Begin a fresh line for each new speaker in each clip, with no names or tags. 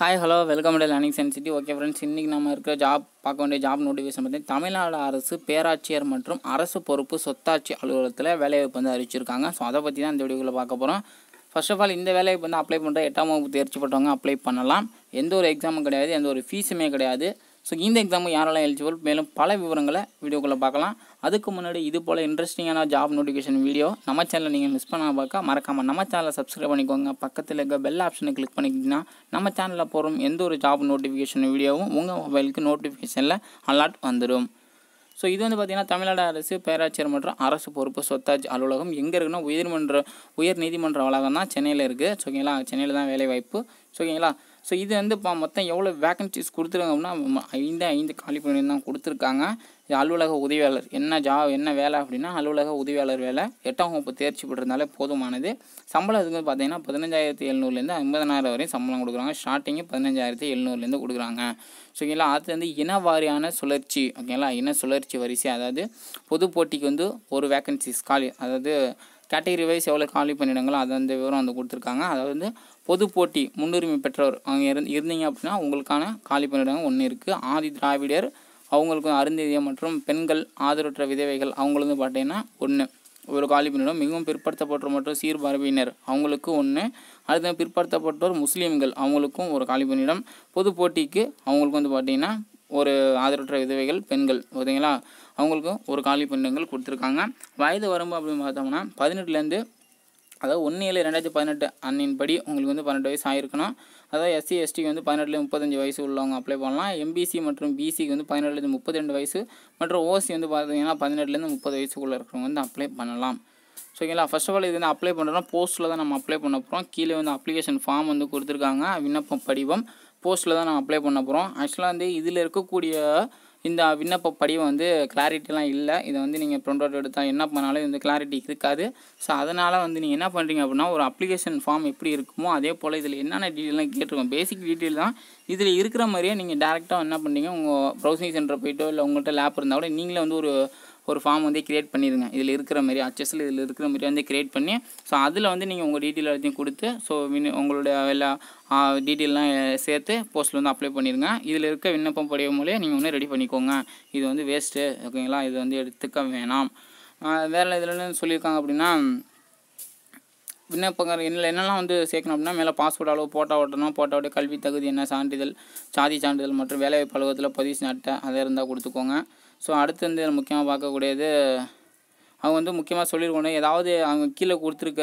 hi hello welcome to learning sense city okay friends இன்றைக்கி நம்ம இருக்கிற ஜாப் பார்க்க வேண்டிய ஜாப் நோட்டிஃபிகேஷன் பற்றி தமிழ்நாடு அரசு பேராட்சியர் மற்றும் அரசு பொறுப்பு சொத்தாட்சி அலுவலகத்தில் வேலைவாய்ப்பு வந்து அறிவிச்சிருக்காங்க ஸோ அதை பற்றி தான் இந்த வீடியோவில் பார்க்க போகிறோம் ஃபர்ஸ்ட் ஆஃப் ஆல் இந்த வேலைவாய்ப்பு வந்து அப்ளை பண்ணுற எட்டாம் வகுப்பு தேர்ச்சி பட்டவங்க அப்ளை பண்ணலாம் எந்த ஒரு எக்ஸாமும் கிடையாது எந்த ஒரு ஃபீஸுமே கிடையாது ஸோ இந்த எக்ஸாமும் யாரெல்லாம் எலிஜிபிள் மேலும் பல விவரங்களை வீடியோக்குள்ளே பார்க்கலாம் அதுக்கு முன்னாடி இது போல் இன்ட்ரெஸ்டிங்கான ஜாப் நோட்டிஃபிகேஷன் வீடியோ நம்ம சேனலில் நீங்கள் மிஸ் பண்ணால் பார்க்க மறக்காமல் நம்ம சேனலை சப்ஸ்கிரைப் பண்ணிக்கோங்க பக்கத்தில் இருக்க பெல் ஆப்ஷனை கிளிக் பண்ணிக்கிட்டிங்கன்னா நம்ம சேனலில் போகிறோம் எந்த ஒரு ஜாப் நோட்டிஃபிகேஷன் வீடியோவும் உங்கள் மொபைலுக்கு நோட்டிஃபிகேஷனில் அலாட் வந்துடும் ஸோ இது வந்து பார்த்திங்கன்னா தமிழ்நாடு அரசு பேராட்சியர் மற்றும் அரசு பொறுப்பு சொத்தாஜ் அலுவலகம் எங்கே இருக்குன்னா உயர்மன்ற உயர் நீதிமன்ற வளாகம் தான் சென்னையில் இருக்குது ஓகேங்களா சென்னையில் தான் வேலைவாய்ப்பு ஸோ ஓகேங்களா ஸோ இது வந்து இப்போ மொத்தம் எவ்வளோ வேக்கன்சிஸ் கொடுத்துருக்காங்க அப்படின்னா ஐந்து ஐந்து காலி பணியிடம் தான் கொடுத்துருக்காங்க அலுவலக உதவியாளர் என்ன ஜா என்ன வேலை அப்படின்னா அலுவலக உதவியாளர் வேலை எட்டாம் வகுப்பு தேர்ச்சி பெற்றிருந்தாலே போதுமானது சம்பளம் அதுக்கு பார்த்தீங்கன்னா பதினஞ்சாயிரத்தி எழுநூறுலேருந்து ஐம்பதனாயிரம் வரையும் சம்பளம் கொடுக்குறாங்க ஸ்டார்டிங்கு பதினஞ்சாயிரத்தி எழுநூறுலேருந்து கொடுக்குறாங்க ஸோ ஓகேங்களா அது வந்து இன வாரியான சுழற்சி ஓகேங்களா இன சுழற்சி வரிசை அதாவது பொது போட்டிக்கு வந்து ஒரு வேக்கன்சிஸ் காலி அதாவது கேட்டகரி வைஸ் எவ்வளோ காலி பண்ணிடுங்களோ அது அந்த விவரம் வந்து கொடுத்துருக்காங்க அதாவது பொது போட்டி முன்னுரிமை பெற்றவர் அவங்க இருந்தீங்க அப்படின்னா உங்களுக்கான காலி பண்ணிடுறாங்க ஒன்று இருக்குது ஆதி திராவிடர் அவங்களுக்கும் அருந்ததியம் மற்றும் பெண்கள் ஆதரவற்ற விதவைகள் அவங்களுக்கு பார்த்தீங்கன்னா ஒன்று ஒரு காலிப்பினரும் மிகவும் பிற்படுத்தப்பட்டோர் மற்றும் சீர்பார்வையினர் அவங்களுக்கு ஒன்று அடுத்த பிற்படுத்தப்பட்டோர் முஸ்லீம்கள் அவங்களுக்கும் ஒரு காலிப்பினிடம் பொது போட்டிக்கு அவங்களுக்கு வந்து பார்த்தீங்கன்னா ஒரு ஆதரவற்ற விதவைகள் பெண்கள் ஓகேங்களா அவங்களுக்கும் ஒரு காலி பெண்ணுங்கள் கொடுத்துருக்காங்க வயது வரம்பு அப்படின்னு பார்த்தோம்னா பதினெட்டுலேருந்து அதாவது ஒன்று ஏழு ரெண்டாயிரத்தி பதினெட்டு படி உங்களுக்கு வந்து பன்னெண்டு வயசு ஆயிருக்கணும் அதாவது எஸ்சி எஸ்டி வந்து பதினெட்டுலேருந்து முப்பத்தஞ்சு வயசு உள்ளவங்க அப்ளை பண்ணலாம் எம்பிசி மற்றும் பிசிக்கு வந்து பதினெட்டுலேருந்து முப்பத்தி ரெண்டு வயசு மற்றும் ஓசி வந்து பார்த்தீங்கன்னா பதினெட்டுலேருந்து முப்பது வயசுக்குள்ளே இருக்கிறவங்க வந்து அப்ளை பண்ணலாம் ஸோ ஓகேங்களா ஃபர்ஸ்ட் ஆஃப் ஆல் இது வந்து அப்ளை பண்ணுறோம்னா போஸ்ட்டில் தான் நம்ம அப்ளை பண்ண போகிறோம் கீழே வந்து அப்ளிகேஷன் ஃபார்ம் வந்து கொடுத்துருக்காங்க விண்ணப்ப படிவம் போஸ்ட்டில் தான் நம்ம அப்ளை பண்ண போகிறோம் ஆக்சுவலாக வந்து இதில் இருக்கக்கூடிய இந்த விண்ணப்ப படிவம் வந்து கிளாரிட்டிலாம் இல்லை இதை வந்து நீங்கள் ப்ரிண்ட் அவுட் எடுத்தால் என்ன பண்ணாலும் இது வந்து கிளாரிட்டி இருக்காது ஸோ அதனால் வந்து நீங்கள் என்ன பண்ணுறீங்க அப்படின்னா ஒரு அப்ளிகேஷன் ஃபார்ம் எப்படி இருக்குமோ அதே போல் இதில் என்னென்ன டீட்டெயிலாம் கேட்டிருக்கோம் பேசிக் டீட்டெயில் தான் இதில் இருக்கிற மாதிரியே நீங்கள் டேரெக்டாக என்ன பண்ணுறீங்க உங்கள் ப்ரௌசிங் சென்டர் போய்ட்டோ இல்லை உங்கள்கிட்ட லேப் இருந்தால் கூட நீங்களே வந்து ஒரு ஒரு ஃபார்ம் வந்து க்ரியேட் பண்ணிடுங்க இதில் இருக்கிற மாதிரி அச்சஸில் இதில் இருக்கிற மாதிரி வந்து க்ரியேட் பண்ணி ஸோ அதில் வந்து நீங்கள் உங்கள் டீட்டெயில் எல்லாத்தையும் கொடுத்து ஸோ வின் உங்களோட எல்லா டீட்டெயிலாம் சேர்த்து போஸ்ட்டில் வந்து அப்ளை பண்ணிடுங்க இதில் இருக்க விண்ணப்பம் படியும் மூலியம் நீங்கள் ஒன்று ரெடி பண்ணிக்கோங்க இது வந்து வேஸ்ட்டு ஓகேங்களா இது வந்து எடுத்துக்க வேணாம் வேறு இதில் சொல்லியிருக்காங்க அப்படின்னா விண்ணப்பங்கள் இதில் என்னெல்லாம் வந்து சேர்க்கணும் அப்படின்னா மேலே பாஸ்போர்ட் அளவு போட்டோ ஓட்டணும் போட்டோடைய கல்வி தகுதி என்ன சான்றிதழ் சாதி சான்றிதழ் மற்றும் வேலைவாய்ப்பு அலுவலகத்தில் பதிவு அட்டை அதை இருந்தால் கொடுத்துக்கோங்க ஸோ அடுத்து வந்து முக்கியமாக பார்க்கக்கூடியது அவங்க வந்து முக்கியமாக சொல்லியிருக்கணும் ஏதாவது அவங்க கீழே கொடுத்துருக்க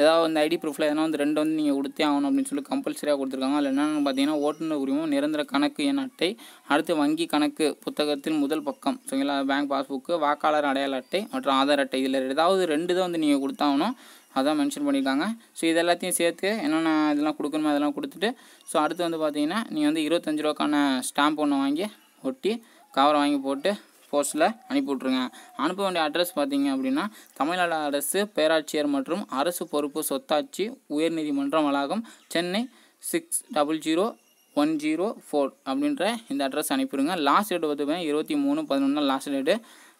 ஏதாவது வந்து ஐடி ப்ரூஃபில் எதனா வந்து ரெண்டு வந்து நீங்கள் கொடுத்தே ஆகணும் அப்படின்னு சொல்லி கம்பல்சரியாக கொடுத்துருக்காங்க அதில் என்னென்னு பார்த்தீங்கன்னா ஓட்டுநர் உரிமம் நிரந்தர கணக்கு என் அட்டை அடுத்து வங்கி கணக்கு புத்தகத்தின் முதல் பக்கம் சரிங்களா பேங்க் பாஸ்புக்கு வாக்காளர் அடையாள அட்டை மற்றும் ஆதார் அட்டை இதில் ஏதாவது ரெண்டு தான் வந்து நீங்கள் கொடுத்தாகணும் அதான் மென்ஷன் பண்ணியிருக்காங்க ஸோ இது எல்லாத்தையும் சேர்த்து என்னென்ன இதெல்லாம் கொடுக்கணுமோ அதெல்லாம் கொடுத்துட்டு ஸோ அடுத்து வந்து பார்த்தீங்கன்னா நீங்கள் வந்து இருபத்தஞ்சு ரூபாக்கான ஸ்டாம்ப் ஒன்று வாங்கி ஒட்டி கவரை வாங்கி போட்டு போஸ்ட்டில் அனுப்பி விட்ருங்க அனுப்ப வேண்டிய அட்ரஸ் பார்த்தீங்க அப்படின்னா தமிழ்நாடு அரசு பேராட்சியர் மற்றும் அரசு பொறுப்பு சொத்தாட்சி உயர்நீதிமன்றம் வளாகம் Chennai six double zero one zero four அப்படின்ற இந்த அட்ரஸ் அனுப்பிடுங்க லாஸ்ட் டேட் பார்த்துக்கோங்க இருபத்தி மூணு பதினொன்று லாஸ்ட் டேட்டு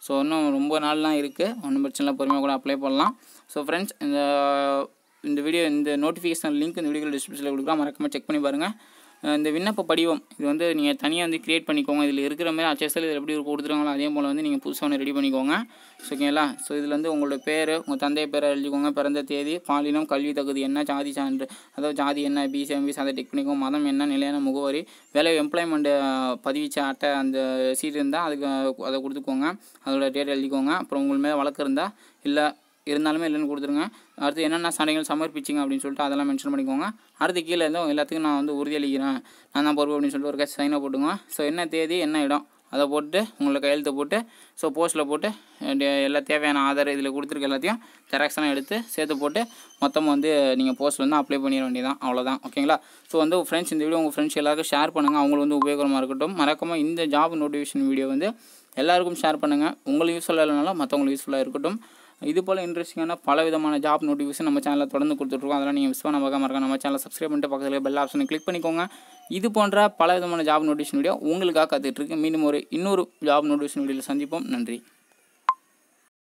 ஸோ இன்னும் ரொம்ப நாள்லாம் இருக்குது ஒன்றும் பிரச்சனை இல்லை பொறுமையாக கூட அப்ளை பண்ணலாம் ஸோ ஃப்ரெண்ட்ஸ் இந்த இந்த வீடியோ இந்த நோட்டிஃபிகேஷன் லிங்க் இந்த வீடியோ டிஸ்கிரிப்ஷனில் கொடுக்குறா மறக்காமல் செக் பண்ணி பாருங்கள் இந்த விண்ணப்ப படிவம் இது வந்து நீங்கள் தனியாக வந்து க்ரியேட் பண்ணிக்கோங்க இதில் இருக்கிற மாதிரி அச்சஸில் இதில் எப்படி கொடுத்துருக்காங்களோ அதே போல் வந்து நீங்கள் புதுசாக ஒன்று ரெடி பண்ணிக்கோங்க ஓகேங்களா ஸோ இதில் வந்து உங்களோட பேர் உங்கள் தந்தை பேரை எழுதிக்கோங்க பிறந்த தேதி பாலினம் கல்வி தகுதி என்ன ஜாதி சான்று அதாவது ஜாதி என்ன பிசி எம்பிசி அதை டிக் பண்ணிக்கோங்க மதம் என்ன நிலையான முகவரி வேலை எம்ப்ளாய்மெண்ட்டு பதிவிச்ச அட்டை அந்த சீட் இருந்தால் அதுக்கு அதை கொடுத்துக்கோங்க அதோட டேட் எழுதிக்கோங்க அப்புறம் உங்கள் மேலே வழக்கு இருந்தால் இல்லை இருந்தாலுமே இல்லைன்னு கொடுத்துருங்க அடுத்து என்னென்ன சண்டைகள் சமர்ப்பிச்சிங்க அப்படின்னு சொல்லிட்டு அதெல்லாம் மென்ஷன் பண்ணிக்கோங்க அடுத்து கீழே இருந்தோம் எல்லாத்துக்கும் நான் வந்து உறுதியளிக்கிறேன் நான் தான் பொறுப்பு அப்படின்னு சொல்லிட்டு ஒரு கேஸ் சைனை போட்டுங்க ஸோ என்ன தேதி என்ன இடம் அதை போட்டு உங்களை கையெழுத்து போட்டு ஸோ போஸ்ட்டில் போட்டு எல்லா தேவையான ஆதார் இதில் கொடுத்துருக்க எல்லாத்தையும் ஜெராக்ஸ்லாம் எடுத்து சேர்த்து போட்டு மொத்தம் வந்து நீங்கள் போஸ்ட்டில் வந்து அப்ளை பண்ணிட வேண்டியதான் அவ்வளோதான் ஓகேங்களா ஸோ வந்து ஃப்ரெண்ட்ஸ் இந்த வீடியோ உங்கள் ஃப்ரெண்ட்ஸ் எல்லாருக்கும் ஷேர் பண்ணுங்கள் அவங்களுக்கு வந்து உபயோகமாக இருக்கட்டும் மறக்காமல் இந்த ஜாப் நோட்டிஃபிகேஷன் வீடியோ வந்து எல்லாருக்கும் ஷேர் பண்ணுங்கள் உங்களுக்கு யூஸ்ஃபுல்லாக இல்லைனாலும் மற்றவங்களுக்கு யூஸ்ஃபுல்லாக இருக்கட்டும் இது போல் இன்ட்ரெஸ்டிங்கான பல விதமான ஜாப் நோட்டிஃபிகேஷன் நம்ம சேனலில் தொடர்ந்து கொடுத்துட்ருக்கோம் அதெல்லாம் நீங்கள் மிஸ் பண்ண பார்க்காம இருக்கா நம்ம சேனலை சப்ஸ்கிரைப் பண்ணிட்டு பக்கத்தில் பெல் ஆப்ஷனை கிளிக் பண்ணிக்கோங்க இது போன்ற பல விதமான ஜாப் நோட்டிஃபிகேஷன் வீடியோ உங்களுக்காக இருக்கு மீண்டும் ஒரு இன்னொரு ஜாப் நோட்டிஃபிகேஷன் வீடியோவில் சந்திப்போம் நன்றி